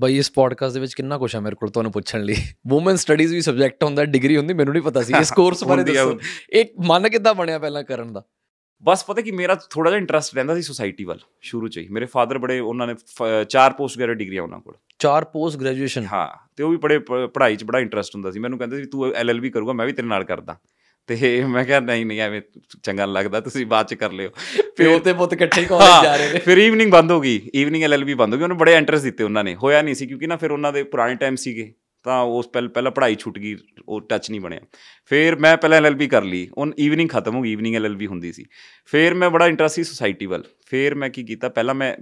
ਬਈ ਇਸ ਪੋਡਕਾਸਟ ਦੇ ਵਿੱਚ ਕਿੰਨਾ ਕੁਝ ਹੈ ਮੇਰੇ ਕੋਲ ਤੁਹਾਨੂੰ ਪੁੱਛਣ ਲਈ ਔਮਨ ਸਟੱਡੀਜ਼ ਵੀ ਸਬਜੈਕਟ ਹੁੰਦਾ ਡਿਗਰੀ ਹੁੰਦੀ ਮੈਨੂੰ ਨਹੀਂ ਪਤਾ ਸੀ ਇਸ ਕੋਰਸ ਬਾਰੇ ਦੱਸੋ ਇੱਕ ਮਨ ਕਿੱਦਾਂ ਬਣਿਆ ਪਹਿਲਾਂ ਕਰਨ ਦਾ ਬਸ ਪਤਾ ਕਿ ਮੇਰਾ ਥੋੜਾ ਜਿਹਾ ਇੰਟਰਸਟ ਰਹਿੰਦਾ ਸੀ ਸੋਸਾਇਟੀ ਵੱਲ ਸ਼ੁਰੂ ਚ ਹੀ ਮੇਰੇ ਫਾਦਰ ਬੜੇ ਉਹਨਾਂ ਨੇ ਚਾਰ ਪੋਸਟ ਗ੍ਰੈਜੂਏਟ ਡਿਗਰੀਆਂ ਉਹਨਾਂ ਕੋਲ ਚਾਰ ਪੋਸਟ ਗ੍ਰੈਜੂਏਸ਼ਨ ਹਾਂ ਤੇ ਉਹ ਵੀ ਬੜੇ ਪੜ੍ਹਾਈ ਚ ਬੜਾ ਇੰਟਰਸਟ ਹੁੰਦਾ ਸੀ ਮੈਨੂੰ ਕਹਿੰਦੇ ਸੀ ਤੂੰ ਐਲਐਲਬੀ ਕਰੂਗਾ ਮੈਂ ਵੀ ਤੇਰੇ ਨਾਲ ਕਰਦਾ ਤੇ ਮੈਂ ਕਿਹਾ ਨਹੀਂ ਨਹੀਂ ਐਵੇਂ ਚੰਗਾ ਲੱਗਦਾ ਤੁਸੀਂ ਬਾਅਦ ਚ ਕਰ ਲਿਓ ਪਿਓ ਤੇ ਪੁੱਤ ਇਕੱਠੇ ਹੀ ਕਾਲਜ ਜਾ ਰਹੇ ਨੇ ਫਿਰ ਈਵਨਿੰਗ ਬੰਦ ਹੋ ਗਈ ਈਵਨਿੰਗ ਐਲਐਲਬੀ ਬੰਦ ਹੋ ਗਈ ਉਹਨੂੰ ਬੜੇ ਐਂਟਰਸ ਦਿੱਤੇ ਉਹਨਾਂ ਨੇ ਹੋਇਆ ਨਹੀਂ ਸੀ ਕਿਉਂਕਿ ਨਾ ਫਿਰ ਉਹਨਾਂ ਦੇ ਪੁਰਾਣੇ ਟਾਈਮ ਸੀਗੇ ਤਾਂ ਉਸ ਪਹਿਲ ਪਹਿਲਾਂ ਪੜ੍ਹਾਈ ਛੁੱਟ ਗਈ ਉਹ ਟੱਚ ਨਹੀਂ ਬਣਿਆ ਫਿਰ ਮੈਂ ਪਹਿਲਾਂ ਐਲਐਲਬੀ ਕਰ ਲਈ ਉਹ ਈਵਨਿੰਗ ਖਤਮ ਹੋ ਗਈ ਈਵਨਿੰਗ ਐਲਐਲਬੀ ਹੁੰਦੀ ਸੀ ਫਿਰ ਮੈਂ ਬੜਾ ਇੰਟਰਸਟ ਸੀ ਸੁਸਾਇਟੀ ਵੱਲ ਫਿਰ ਮੈਂ ਕੀ ਕੀਤਾ ਪਹਿਲਾਂ ਮੈਂ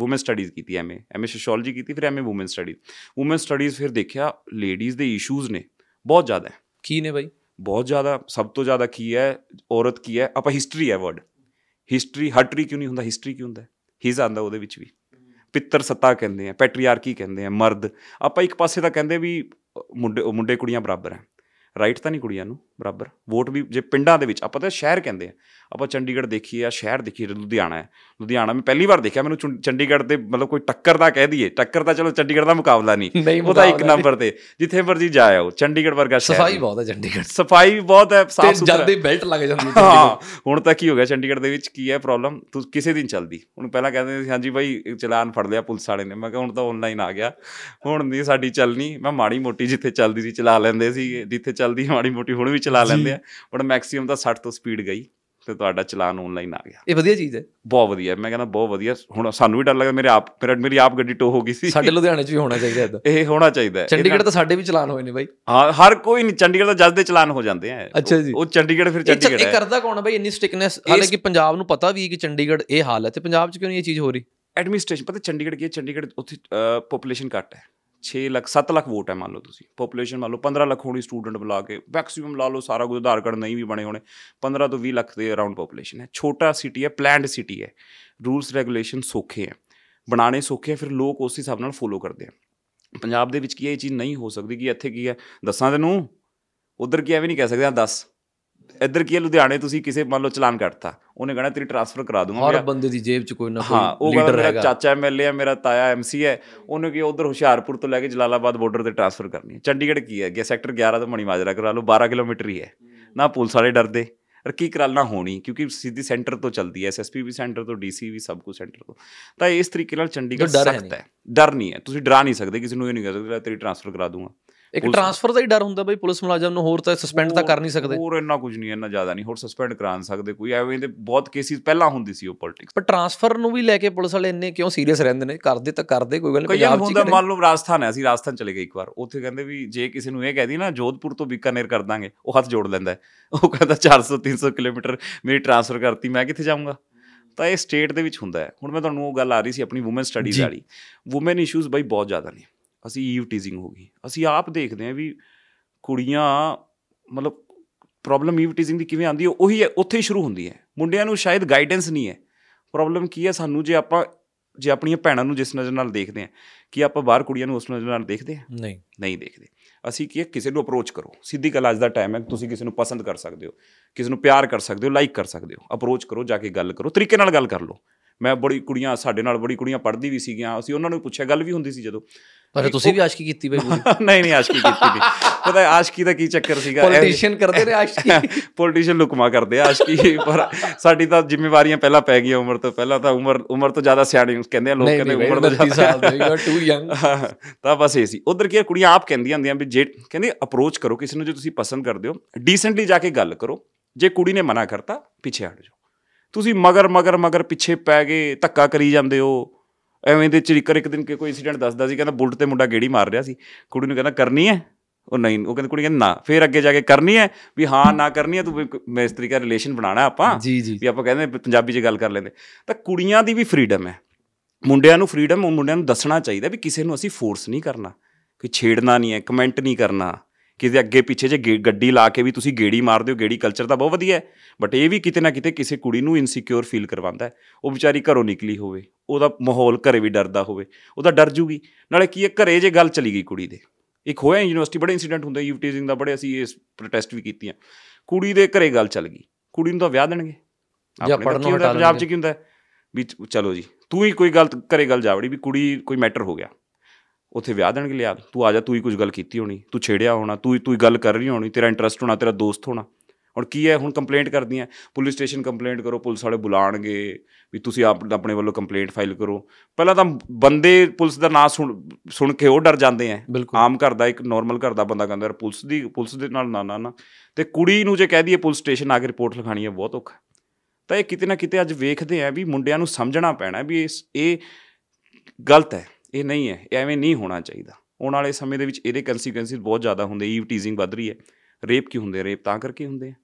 ਔਮਨ ਸਟੱਡੀਜ਼ ਕੀਤੀ ਐਮਏ ਐਮਏ ਸੋਸ਼ੀਓਲੋਜੀ ਕੀਤੀ ਫਿਰ MA women studies women studies ਫਿਰ ਦੇਖਿਆ ਲੇਡੀਜ਼ ਦੇ ਇਸ਼ੂਜ਼ ਨੇ ਬਹੁਤ ਜ਼ਿਆਦਾ ਕੀ ਨੇ ਬਾਈ ਬਹੁਤ ਜ਼ਿਆਦਾ ਸਭ ਤੋਂ ਜ਼ਿਆਦਾ ਕੀ ਹੈ ਔਰਤ ਕੀ ਹੈ ਆਪਾਂ ਹਿਸਟਰੀ ਹੈ ਵਰਡ ਹਿਸਟਰੀ ਹਟਰੀ ਕਿਉਂ ਨਹੀਂ ਹੁੰਦਾ ਹਿਸਟਰੀ ਕਿਉਂ ਹੁੰਦਾ ਹਿਜ਼ ਆਂਦਾ ਉਹਦੇ ਵਿੱਚ ਵੀ ਪਿੱਤਰ ਸੱਤਾ ਕਹਿੰਦੇ ਆ ਪੈਟਰੀਆਰਕੀ ਕਹਿੰਦੇ ਆ ਮਰਦ ਆਪਾਂ ਇੱਕ ਪਾਸੇ ਤਾਂ ਕਹਿੰਦੇ ਵੀ ਮੁੰਡੇ ਮੁੰਡੇ ਕੁੜੀਆਂ ਬਰਾਬਰ ਹੈ ਰਾਈਟ ਤਾਂ ਨਹੀਂ ਕੁੜੀਆਂ ਨੂੰ ਬਰਾਬਰ ਵੋਟ ਵੀ ਜੇ ਪਿੰਡਾਂ ਦੇ ਵਿੱਚ ਆਪਾਂ ਤਾਂ ਸ਼ਹਿਰ ਕਹਿੰਦੇ ਆ ਆਪਾਂ ਚੰਡੀਗੜ੍ਹ ਦੇਖੀ ਆ ਸ਼ਹਿਰ ਦੇਖੀ ਲੁਧਿਆਣਾ ਹੈ ਲੁਧਿਆਣਾ ਮੈਂ ਪਹਿਲੀ ਵਾਰ ਦੇਖਿਆ ਮੈਨੂੰ ਚੰਡੀਗੜ੍ਹ ਤੇ ਮਤਲਬ ਕੋਈ ਟੱਕਰ ਦਾ ਕਹਿ ਦਈਏ ਟੱਕਰ ਤਾਂ ਚਲੋ ਚੰਡੀਗੜ੍ਹ ਦਾ ਮੁਕਾਬਲਾ ਨਹੀਂ ਉਹ ਤਾਂ ਇੱਕ ਨੰਬਰ ਤੇ ਜਿੱਥੇ ਮਰਜੀ ਜਾ ਆਓ ਚੰਡੀਗੜ੍ਹ ਵਰਗਾ ਸ਼ਹਿਰ ਸਫਾਈ ਬਹੁਤ ਹੈ ਚੰਡੀਗੜ੍ਹ ਸਫਾਈ ਬਹੁਤ ਹੈ ਸਾਫ ਸੁਥਰਾ ਜਲਦੀ ਬੈਲਟ ਲੱਗ ਜਾਂਦੀ ਹਾਂ ਹੁਣ ਤਾਂ ਕੀ ਹੋ ਗਿਆ ਚੰਡੀਗੜ੍ਹ ਦੇ ਵਿੱਚ ਕੀ ਹੈ ਪ੍ਰੋਬਲਮ ਤੂੰ ਕਿਸੇ ਦਿਨ ਚੱਲਦੀ ਹੁਣ ਪਹਿਲਾਂ ਕਹਿੰਦੇ ਸੀ ਹਾਂਜੀ ਭਾਈ ਚਲਾਨ ਫੜ ਲਿਆ ਪੁਲਿਸ ਵਾਲੇ ਨੇ ਮੈਂ ਕਿਹਾ ਹੁਣ ਤਾਂ ਆਨਲਾਈਨ ਆ ਗਿਆ ਹੁਣ ਨਹੀਂ ਸਾਡੀ ਚੱਲਣੀ ਮੈਂ ਮਾੜੀ ਮੋਟੀ ਜਿੱਥੇ ਚੱਲਦੀ ਸੀ ਚਲਾ ਲੈਂਦੇ ਸੀ ਜਿੱਥੇ ਚੱਲਦੀ ਮਾੜੀ ਮੋਟੀ ਹੁਣ ਵੀ ਚਲਾ ਲੈਂਦੇ ਆ ਬਟ ਮੈਕਸਿਮਮ ਤਾਂ 60 ਤੋਂ ਸਪੀਡ ਗਈ ਤੇ ਤੁਹਾਡਾ ਚਲਾਨ ਆਨਲਾਈਨ ਆ ਗਿਆ ਇਹ ਵਧੀਆ ਚੀਜ਼ ਹੈ ਬਹੁਤ ਵਧੀਆ ਮੈਂ ਕਹਿੰਦਾ ਬਹੁਤ ਵਧੀਆ ਹੁਣ ਸਾਨੂੰ ਵੀ ਡਰ ਲੱਗਦਾ ਮੇਰੇ ਆਪ ਮੇਰਾ ਮੇਰੀ ਆਪ ਗੱਡੀ ਟੋ ਹੋ ਗਈ ਸੀ ਸਾਡੇ ਲੁਧਿਆਣੇ 'ਚ ਵੀ ਹੋਣਾ ਚਾਹੀਦਾ ਇਦਾਂ ਇਹ ਹੋਣਾ ਚਾਹੀਦਾ ਚੰਡੀਗੜ੍ਹ ਤਾਂ ਸਾਡੇ ਵੀ ਚਲਾਨ ਹੋਏ ਨੇ ਬਾਈ ਹਾਂ ਹਰ ਕੋਈ ਨਹੀਂ ਚੰਡੀਗੜ੍ਹ ਤਾਂ ਜਦ ਦੇ ਚਲਾਨ ਹੋ ਜਾਂਦੇ ਆ ਅੱਛਾ ਜੀ ਉਹ ਚੰਡੀਗੜ੍ਹ ਫਿਰ ਚੰਡੀਗੜ੍ਹ ਇਹ ਕਰਦਾ ਕੌਣ ਹੈ ਬਾਈ ਇੰਨੀ ਸਟਿਕਨੈਸ ਹਾਲੇ ਕਿ ਪੰਜਾਬ ਨੂੰ ਪਤਾ ਵੀ ਕਿ ਚੰਡੀਗੜ੍ਹ ਇਹ ਹਾਲ ਹੈ ਤੇ ਪੰਜਾਬ 'ਚ ਕਿਉਂ ਨਹੀਂ ਇਹ ਚੀਜ਼ ਹੋ ਰਹੀ ਐਡਮਿਨਿਸਟ੍ਰੇਸ਼ਨ ਪਤਾ ਚੰਡੀਗੜ੍ਹ ਕੀ ਹੈ ਚੰਡੀਗੜ੍ਹ ਉੱਥੇ ਪੋਪੂਲੇਸ਼ਨ ਘੱਟ ਹੈ 6 ਲੱਖ 7 ਲੱਖ ਵੋਟ ਹੈ ਮੰਨ ਲਓ ਤੁਸੀਂ ਪੋਪੂਲੇਸ਼ਨ ਮੰਨ ਲਓ 15 ਲੱਖ ਹੋਣੀ ਸਟੂਡੈਂਟ ਬੁਲਾ ਕੇ ਮੈਕਸਿਮਮ ਲਾ ਲਓ ਸਾਰਾ ਕੁਝ ਆਧਾਰ ਕਾਰਡ ਨਹੀਂ ਵੀ ਬਣੇ ਹੋਣੇ 15 ਤੋਂ 20 ਲੱਖ ਦੇ ਅਰਾਊਂਡ ਪੋਪੂਲੇਸ਼ਨ ਹੈ ਛੋਟਾ ਸਿਟੀ ਹੈ ਪਲਾਨਡ ਸਿਟੀ ਹੈ ਰੂਲਸ ਰੈਗੂਲੇਸ਼ਨ ਸੋਖੇ ਹੈ ਬਣਾਣੇ ਸੋਖੇ ਫਿਰ ਲੋਕ ਉਸ ਹਿਸਾਬ ਨਾਲ ਫੋਲੋ ਕਰਦੇ ਆ ਪੰਜਾਬ ਦੇ ਵਿੱਚ ਕੀ ਇਹ ਚੀਜ਼ ਨਹੀਂ ਹੋ ਸਕਦੀ ਕਿ ਇੱਥੇ ਕੀ ਹੈ ਦੱਸਾਂ ਤੈਨੂੰ ਉਧਰ ਕੀ ਐਵੇਂ ਨਹੀਂ ਕਹਿ ਸਕਦੇ ਆ ਦੱਸ ਇੱਧਰ ਕੀ ਲੁਧਿਆਣੇ ਤੁਸੀਂ ਕਿਸੇ ਮੰਨ ਲਓ ਚਲਾਨ ਕੱਟਤਾ ਉਹਨੇ ਕਹਣਾ ਤੇਰੀ ਟ੍ਰਾਂਸਫਰ ਕਰਾ ਦੂੰਗਾ ਹਰ ਬੰਦੇ ਦੀ ਜੇਬ 'ਚ ਕੋਈ ਨਾ ਕੋਈ ਹਾਂ ਉਹ ਮੇਰਾ ਚਾਚਾ ਐਮਐਲਏ ਆ ਮੇਰਾ ਤਾਇਆ ਐਮਸੀ ਹੈ ਉਹਨੇ ਕਿ ਉਧਰ ਹੁਸ਼ਿਆਰਪੁਰ ਤੋਂ ਲੈ ਕੇ ਜਲਾਲਾਬਾਦ ਬਾਰਡਰ ਤੇ ਟ੍ਰਾਂਸਫਰ ਕਰਨੀ ਹੈ ਚੰਡੀਗੜ੍ਹ ਕੀ ਹੈ ਗਿਆ ਸੈਕਟਰ 11 ਤੋਂ ਮਣੀ ਮਾਜਰਾ ਕਰਾ ਲਓ 12 ਕਿਲੋਮੀਟਰ ਹੀ ਹੈ ਨਾ ਪੁਲਿਸ ਵਾਲੇ ਡਰਦੇ ਔਰ ਕੀ ਕਰਾਲਣਾ ਹੋਣੀ ਕਿਉਂਕਿ ਸਿੱਧੀ ਸੈਂਟਰ ਤੋਂ ਚਲਦੀ ਹੈ ਐਸਐਸਪੀ ਵੀ ਸੈਂਟਰ ਤੋਂ ਡੀਸੀ ਵੀ ਸਭ ਕੁਝ ਸੈਂਟਰ ਤੋਂ ਤਾਂ ਇਸ ਤਰੀਕੇ ਨਾਲ ਚੰਡੀਗੜ੍ਹ ਸਖਤ ਹੈ ਡਰ ਨਹੀਂ ਹੈ ਤੁਸੀਂ ਡਰਾ ਨਹੀਂ ਸਕਦੇ ਕਿਸੇ ਨੂੰ ਇਹ ਨਹੀਂ ਕਹਿ ਸਕਦੇ ਤੇਰੀ ਟ੍ਰਾਂਸਫਰ ਕਰਾ ਦੂੰਗਾ ਇੱਕ ਟ੍ਰਾਂਸਫਰ ਦਾ ਹੀ ਡਰ ਹੁੰਦਾ ਬਈ ਪੁਲਿਸ ਮੁਲਾਜ਼ਮ ਨੂੰ ਹੋਰ ਤਾਂ ਸਸਪੈਂਡ ਤਾਂ ਕਰ ਨਹੀਂ ਸਕਦੇ ਹੋਰ ਇੰਨਾ ਕੁਝ ਨਹੀਂ ਇੰਨਾ ਜ਼ਿਆਦਾ ਨਹੀਂ ਹੋਰ ਸਸਪੈਂਡ ਕਰਾਣ ਸਕਦੇ ਕੋਈ ਐਵੇਂ ਦੇ ਬਹੁਤ ਕੇਸਿਸ ਪਹਿਲਾਂ ਹੁੰਦੀ ਸੀ ਉਹ ਪੋਲਿਟਿਕਸ ਪਰ ਟ੍ਰਾਂਸਫਰ ਨੂੰ ਵੀ ਲੈ ਕੇ ਪੁਲਿਸ ਵਾਲੇ ਇੰਨੇ ਕਿਉਂ ਸੀਰੀਅਸ ਰਹਿੰਦੇ ਨੇ ਕਰਦੇ ਤਾਂ ਕਰਦੇ ਕੋਈ ਗੱਲ ਨਹੀਂ ਪੰਜਾਬ ਚ ਮੰਨ ਲਓ ਰਾਜਸਥਾਨ ਹੈ ਅਸੀਂ ਰਾਜਸਥਾਨ ਚਲੇ ਗਏ ਇੱਕ ਵਾਰ ਉੱਥੇ ਕਹਿੰਦੇ ਵੀ ਜੇ ਕਿਸੇ ਨੂੰ ਇਹ ਕਹਿ ਦੀ ਨਾ ਜੋਧਪੁਰ ਤੋਂ ਬੀਕਾਨੇਰ ਕਰ ਦਾਂਗੇ ਉਹ ਹੱਥ ਜੋੜ ਲੈਂਦਾ ਉਹ ਕਹਿੰਦਾ 400 300 ਕਿਲੋਮੀਟਰ ਮੇਰੀ ਟ੍ਰਾਂਸਫਰ ਕਰਤੀ ਮੈਂ ਕਿੱਥੇ ਜਾਊਂਗਾ ਤਾਂ ਇਹ ਸਟੇਟ ਦੇ ਵਿੱਚ ਹੁੰਦਾ ਹੈ ਹੁਣ ਮੈਂ ਤੁਹਾਨੂੰ ਉਹ ਗੱਲ ਆ ਰਹੀ ਸੀ ਆਪਣੀ ਔਮਨ ਸਟੱਡੀਜ਼ ਵਾਲੀ ਔਮਨ ਇਸ਼ੂਜ਼ ਬਈ ਬਹੁਤ ਜ਼ਿਆਦਾ ਨੇ ਅਸੀਂ ਈਵ ਟੀਜ਼ਿੰਗ ਹੋ ਗਈ ਅਸੀਂ ਆਪ ਦੇਖਦੇ ਆ ਵੀ ਕੁੜੀਆਂ ਮਤਲਬ ਪ੍ਰੋਬਲਮ ਈਵ ਟੀਜ਼ਿੰਗ ਦੀ ਕਿਵੇਂ ਆਉਂਦੀ ਹੈ ਉਹੀ ਹੈ ਉੱਥੇ ਹੀ ਸ਼ੁਰੂ ਹੁੰਦੀ ਹੈ ਮੁੰਡਿਆਂ ਨੂੰ ਸ਼ਾਇਦ ਗਾਈਡੈਂਸ ਨਹੀਂ ਹੈ ਪ੍ਰੋਬਲਮ ਕੀ ਹੈ ਸਾਨੂੰ ਜੇ ਆਪਾਂ ਜੇ ਆਪਣੀਆਂ ਭੈਣਾਂ ਨੂੰ ਜਿਸ ਨਜ਼ਰ ਨਾਲ ਦੇਖਦੇ ਆ ਕਿ ਆਪਾਂ ਬਾਹਰ ਕੁੜੀਆਂ ਨੂੰ ਉਸ ਨਜ਼ਰ ਨਾਲ ਦੇਖਦੇ ਆ ਨਹੀਂ ਨਹੀਂ ਦੇਖਦੇ ਅਸੀਂ ਕੀ ਕਿਸੇ ਨੂੰ ਅਪਰੋਚ ਕਰੋ ਸਿੱਧੀ ਗੱਲ ਅੱਜ ਦਾ ਟਾਈਮ ਹੈ ਤੁਸੀਂ ਕਿਸੇ ਨੂੰ ਪਸੰਦ ਕਰ ਸਕਦੇ ਹੋ ਕਿਸੇ ਨੂੰ ਪਿਆਰ ਕਰ ਸਕਦੇ ਹੋ ਲਾਈਕ ਕਰ ਸਕਦੇ ਹੋ ਅਪਰੋਚ ਕਰੋ ਜਾ ਕੇ ਗੱਲ ਕਰੋ ਤਰੀਕੇ ਨਾਲ ਗੱਲ ਕਰ ਲਓ ਮੈਂ ਬੜੀ ਕੁੜੀਆਂ ਸਾਡੇ ਨਾਲ ਬੜੀ ਕੁੜੀਆਂ ਪੜ੍ਹਦੀ ਵੀ ਸੀਗੀਆਂ ਅਸੀਂ ਉਹਨਾਂ ਨੂੰ ਪੁੱਛਿਆ ਗੱਲ ਵੀ ਹੁੰਦੀ ਸੀ ਜਦੋਂ ਪਰ ਤੁਸੀਂ ਵੀ ਆਸ਼ਕੀ ਕੀਤੀ ਬਈ ਨਹੀਂ ਨਹੀਂ ਆਸ਼ਕੀ ਕੀਤੀ ਨਹੀਂ ਪਤਾ ਆਸ਼ਕੀ ਦਾ ਕੀ ਚੱਕਰ ਸੀਗਾ ਪੋਲੀਟੀਸ਼ੀਅਨ ਕਰਦੇ ਨੇ ਆਸ਼ਕੀ ਪੋਲੀਟੀਸ਼ੀਅਨ ਲੁਕਮਾ ਕਰਦੇ ਆ ਆਸ਼ਕੀ ਪਰ ਸਾਡੀ ਤਾਂ ਜ਼ਿੰਮੇਵਾਰੀਆਂ ਪਹਿਲਾਂ ਪੈ ਗਈਆਂ ਉਮਰ ਤੋਂ ਪਹਿਲਾਂ ਤਾਂ ਉਮਰ ਉਮਰ ਤੋਂ ਜ਼ਿਆਦਾ ਸਿਆਣੀ ਕਹਿੰਦੇ ਆ ਲੋਕ ਕਹਿੰਦੇ ਉਮਰ ਤੋਂ ਜ਼ਿਆਦਾ ਸਾਲ ਦੇ ਯੂ ਆਰ ਟੂ ਯੰਗ ਤਾਂ ਬਸ ਇਹ ਸੀ ਉਧਰ ਕੀ ਕੁੜੀਆਂ ਆਪ ਕਹਿੰਦੀਆਂ ਹੁੰਦੀਆਂ ਵੀ ਜੇ ਕਹਿੰਦੇ ਅਪਰੋਚ ਕਰੋ ਕਿਸੇ ਨੂੰ ਜੇ ਤੁਸੀਂ ਪਸੰਦ ਕਰਦੇ ਹੋ ਡੀਸੈਂਟਲੀ ਜਾ ਕੇ ਗੱਲ ਕਰੋ ਜੇ ਕੁੜੀ ਨੇ ਮਨਾ ਕਰਤਾ ਪਿੱਛੇ ਹਟ ਜਾਓ ਤੁਸੀਂ ਮਗਰ ਮਗਰ ਮਗਰ ਪਿੱਛੇ ਪੈ ਗਏ ਧੱਕਾ ਕਰੀ ਜਾਂਦੇ ਹੋ ਐਵੇਂ ਦੇ ਚਿੜਕਰ ਇੱਕ ਦਿਨ ਕੋਈ ਇਨਸੀਡੈਂਟ ਦੱਸਦਾ ਸੀ ਕਹਿੰਦਾ ਬੁਲਟ ਤੇ ਮੁੰਡਾ ਗੇੜੀ ਮਾਰ ਰਿਹਾ ਸੀ ਕੁੜੀ ਨੂੰ ਕਹਿੰਦਾ ਕਰਨੀ ਹੈ ਉਹ ਨਹੀਂ ਉਹ ਕਹਿੰਦੀ ਕੁੜੀ ਕਹਿੰਦੀ ਨਾ ਫੇਰ ਅੱਗੇ ਜਾ ਕੇ ਕਰਨੀ ਹੈ ਵੀ ਹਾਂ ਨਾ ਕਰਨੀ ਹੈ ਤੂੰ ਮੈਸਤਰੀ ਦਾ ਰਿਲੇਸ਼ਨ ਬਣਾਣਾ ਆਪਾਂ ਵੀ ਆਪਾਂ ਕਹਿੰਦੇ ਪੰਜਾਬੀ 'ਚ ਗੱਲ ਕਰ ਲੈਂਦੇ ਤਾਂ ਕੁੜੀਆਂ ਦੀ ਵੀ ਫ੍ਰੀडम ਹੈ ਮੁੰਡਿਆਂ ਨੂੰ ਫ੍ਰੀडम ਮੁੰਡਿਆਂ ਨੂੰ ਦੱਸਣਾ ਚਾਹੀਦਾ ਵੀ ਕਿਸੇ ਨੂੰ ਅਸੀਂ ਫੋਰਸ ਨਹੀਂ ਕਰਨਾ ਕੋਈ ਛੇੜਨਾ ਨਹੀਂ ਹੈ ਕਮੈਂਟ ਨਹੀਂ ਕਰਨਾ ਕਿਤੇ ਅੱਗੇ ਪਿੱਛੇ ਜੇ ਗੱਡੀ ਲਾ ਕੇ ਵੀ ਤੁਸੀਂ ਗੇੜੀ ਮਾਰਦੇ ਹੋ ਗੇੜੀ ਕਲਚਰ ਤਾਂ ਬਹੁਤ ਵਧੀਆ ਹੈ ਬਟ ਇਹ ਵੀ ਕਿਤੇ ਨਾ ਕਿਤੇ ਕਿਸੇ ਕੁੜੀ ਨੂੰ ਇਨਸਿਕਿਉਰ ਫੀਲ ਕਰਵਾਉਂਦਾ ਹੈ ਉਹ ਵਿਚਾਰੀ ਘਰੋਂ ਨਿਕਲੀ ਹੋਵੇ ਉਹਦਾ ਮਾਹੌਲ ਘਰੇ ਵੀ ਡਰਦਾ ਹੋਵੇ ਉਹਦਾ ਡਰ ਜੂਗੀ ਨਾਲੇ ਕੀ ਹੈ ਘਰੇ ਜੇ ਗੱਲ ਚਲੀ ਗਈ ਕੁੜੀ ਦੇ ਇੱਕ ਹੋਇਆ ਯੂਨੀਵਰਸਿਟੀ ਬੜੇ ਇਨਸੀਡੈਂਟ ਹੁੰਦੇ ਯੂਟੀਜ਼ਿੰਗ ਦਾ ਬੜੇ ਅਸੀਂ ਇਸ ਪ੍ਰੋਟੈਸਟ ਵੀ ਕੀਤੀਆਂ ਕੁੜੀ ਦੇ ਘਰੇ ਗੱਲ ਚਲ ਗਈ ਕੁੜੀ ਨੂੰ ਤਾਂ ਵਿਆਹ ਦੇਣਗੇ ਆਪਣੇ ਤਾਂ ਪੰਜਾਬ 'ਚ ਕੀ ਹੁੰਦਾ ਵੀ ਚਲੋ ਜੀ ਤੂੰ ਹੀ ਕੋਈ ਗਲਤ ਕਰੇ ਗੱਲ ਜਾਵੜੀ ਵੀ ਕੁੜੀ ਕੋਈ ਮੈਟਰ ਹੋ ਗਿਆ ਉੱਥੇ ਵਿਆਹ ਦੇਣਗੇ ਲਿਆ ਤੂੰ ਆ ਜਾ ਤੂੰ ਹੀ ਕੁਝ ਗੱਲ ਕੀਤੀ ਹੋਣੀ ਤੂੰ ਛੇੜਿਆ ਹੋਣਾ ਤੂੰ ਹੀ ਤੂੰ ਹੀ ਗੱਲ ਕਰ ਰਹੀ ਹੋਣੀ ਤੇਰਾ ਇੰਟਰਸਟ ਹੋਣਾ ਤੇਰਾ ਦੋਸਤ ਹੋਣਾ ਹੁਣ ਕੀ ਹੈ ਹੁਣ ਕੰਪਲੇਂਟ ਕਰਦੀਆਂ ਪੁਲਿਸ ਸਟੇਸ਼ਨ ਕੰਪਲੇਂਟ ਕਰੋ ਪੁਲਿਸ ਵਾਲੇ ਬੁਲਾਣਗੇ ਵੀ ਤੁਸੀਂ ਆਪ ਆਪਣੇ ਵੱਲੋਂ ਕੰਪਲੇਂਟ ਫਾਈਲ ਕਰੋ ਪਹਿਲਾਂ ਤਾਂ ਬੰਦੇ ਪੁਲਿਸ ਦਾ ਨਾਮ ਸੁਣ ਸੁਣ ਕੇ ਉਹ ਡਰ ਜਾਂਦੇ ਆ ਆਮ ਘਰ ਦਾ ਇੱਕ ਨਾਰਮਲ ਘਰ ਦਾ ਬੰਦਾ ਕਹਿੰਦਾ ਯਾਰ ਪੁਲਿਸ ਦੀ ਪੁਲਿਸ ਦੇ ਨਾਲ ਨਾ ਨਾ ਨਾ ਤੇ ਕੁੜੀ ਨੂੰ ਜੇ ਕਹਿ ਦਈਏ ਪੁਲਿਸ ਸਟੇਸ਼ਨ ਆ ਕੇ ਰਿਪੋਰਟ ਲਿਖਾਣੀ ਹੈ ਬਹੁਤ ਔਖਾ ਤਾਂ ਇਹ ਕਿਤੇ ਨਾ ਕਿਤੇ ਅੱਜ ਵੇਖਦੇ ਆ ਵੀ ਮੁੰਡਿਆਂ ਨੂੰ ਸਮਝਣਾ ਪੈਣਾ ਵੀ ਇਹ ਗਲਤ ਹੈ ਇਹ ਨਹੀਂ ਹੈ ਇਹ ਐਵੇਂ ਨਹੀਂ ਹੋਣਾ ਚਾਹੀਦਾ ਆਉਣ ਵਾਲੇ ਸਮੇਂ ਦੇ ਵਿੱਚ ਇਹਦੇ ਕਨਸੀਕੁਐਂਸਿਸ ਬਹੁਤ ਜ਼ਿਆਦਾ ਹੁੰਦੇ ਈਵ ਟੀਜ਼ਿੰਗ ਵੱਧ ਰਹੀ ਹੈ ਰੇਪ ਕੀ ਹੁੰਦੇ ਰੇਪ ਤਾਂ ਕਰਕੇ ਹੁੰਦੇ ਆ